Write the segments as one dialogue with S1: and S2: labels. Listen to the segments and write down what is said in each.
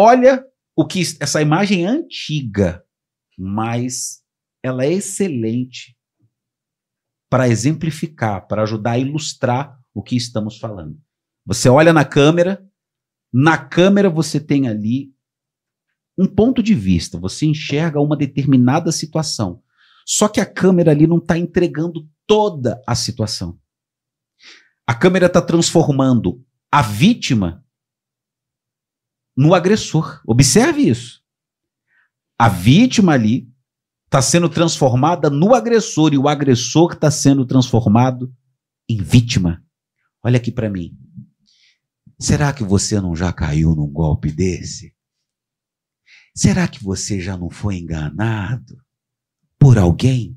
S1: olha o que essa imagem é antiga, mas ela é excelente para exemplificar, para ajudar a ilustrar o que estamos falando. Você olha na câmera, na câmera você tem ali um ponto de vista, você enxerga uma determinada situação. Só que a câmera ali não está entregando toda a situação. A câmera está transformando a vítima no agressor. Observe isso. A vítima ali está sendo transformada no agressor e o agressor está sendo transformado em vítima. Olha aqui para mim. Será que você não já caiu num golpe desse? Será que você já não foi enganado por alguém?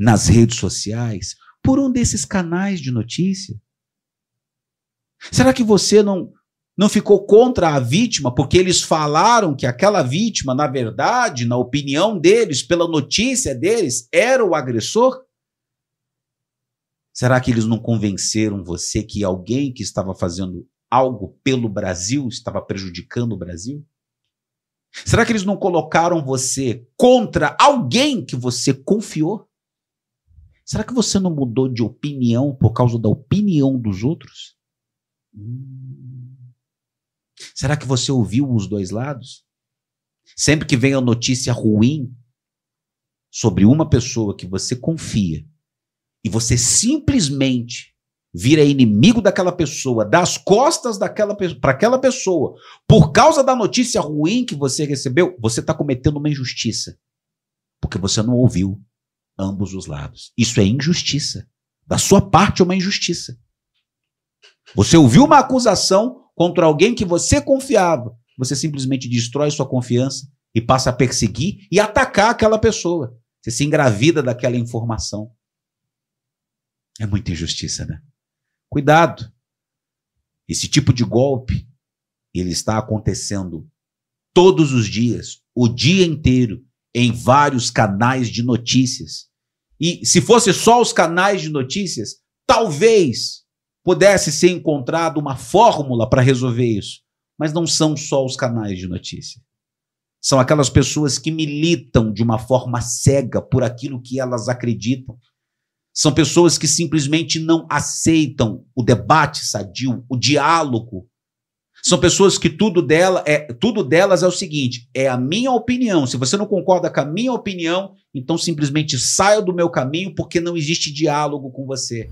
S1: Nas redes sociais? Por um desses canais de notícia? Será que você não não ficou contra a vítima, porque eles falaram que aquela vítima, na verdade, na opinião deles, pela notícia deles, era o agressor? Será que eles não convenceram você que alguém que estava fazendo algo pelo Brasil estava prejudicando o Brasil? Será que eles não colocaram você contra alguém que você confiou? Será que você não mudou de opinião por causa da opinião dos outros? Hum. Será que você ouviu os dois lados? Sempre que vem a notícia ruim sobre uma pessoa que você confia e você simplesmente vira inimigo daquela pessoa, das costas daquela para aquela pessoa, por causa da notícia ruim que você recebeu, você está cometendo uma injustiça, porque você não ouviu ambos os lados. Isso é injustiça. Da sua parte é uma injustiça. Você ouviu uma acusação contra alguém que você confiava, você simplesmente destrói sua confiança e passa a perseguir e atacar aquela pessoa. Você se engravida daquela informação. É muita injustiça, né? Cuidado. Esse tipo de golpe, ele está acontecendo todos os dias, o dia inteiro, em vários canais de notícias. E se fosse só os canais de notícias, talvez pudesse ser encontrado uma fórmula para resolver isso. Mas não são só os canais de notícia. São aquelas pessoas que militam de uma forma cega por aquilo que elas acreditam. São pessoas que simplesmente não aceitam o debate sadio, o diálogo, são pessoas que tudo dela é tudo delas é o seguinte: é a minha opinião. Se você não concorda com a minha opinião, então simplesmente saia do meu caminho porque não existe diálogo com você.